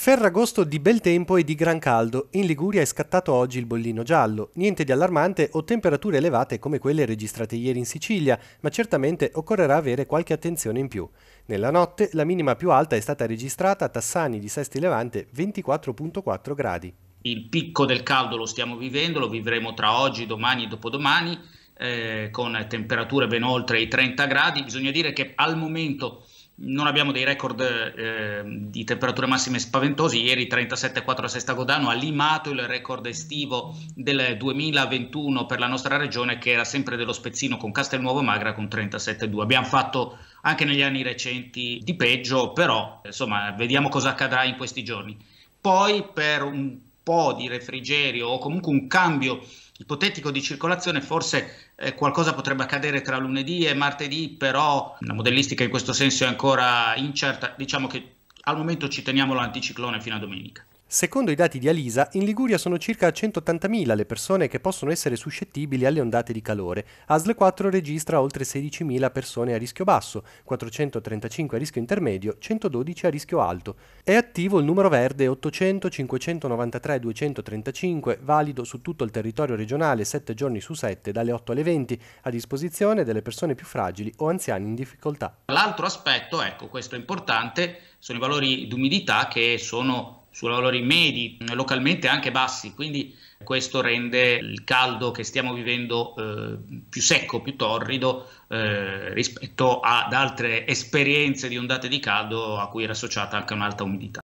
Ferragosto di bel tempo e di gran caldo, in Liguria è scattato oggi il bollino giallo, niente di allarmante o temperature elevate come quelle registrate ieri in Sicilia, ma certamente occorrerà avere qualche attenzione in più. Nella notte la minima più alta è stata registrata a Tassani di Sesti Levante 24.4 gradi. Il picco del caldo lo stiamo vivendo, lo vivremo tra oggi, domani e dopodomani, eh, con temperature ben oltre i 30 gradi. Bisogna dire che al momento non abbiamo dei record eh, di temperature massime spaventosi, ieri 37,4 a Sesta Godano ha limato il record estivo del 2021 per la nostra regione che era sempre dello Spezzino con Castelnuovo Magra con 37,2. Abbiamo fatto anche negli anni recenti di peggio, però insomma vediamo cosa accadrà in questi giorni. Poi per un po' di refrigerio o comunque un cambio ipotetico di circolazione, forse eh, qualcosa potrebbe accadere tra lunedì e martedì, però la modellistica in questo senso è ancora incerta, diciamo che al momento ci teniamo l'anticiclone fino a domenica. Secondo i dati di Alisa, in Liguria sono circa 180.000 le persone che possono essere suscettibili alle ondate di calore. ASL 4 registra oltre 16.000 persone a rischio basso, 435 a rischio intermedio, 112 a rischio alto. È attivo il numero verde 800 593 235, valido su tutto il territorio regionale 7 giorni su 7 dalle 8 alle 20, a disposizione delle persone più fragili o anziani in difficoltà. L'altro aspetto, ecco questo è importante, sono i valori d'umidità che sono su valori medi, eh, localmente anche bassi, quindi questo rende il caldo che stiamo vivendo eh, più secco, più torrido eh, rispetto ad altre esperienze di ondate di caldo a cui era associata anche un'alta umidità.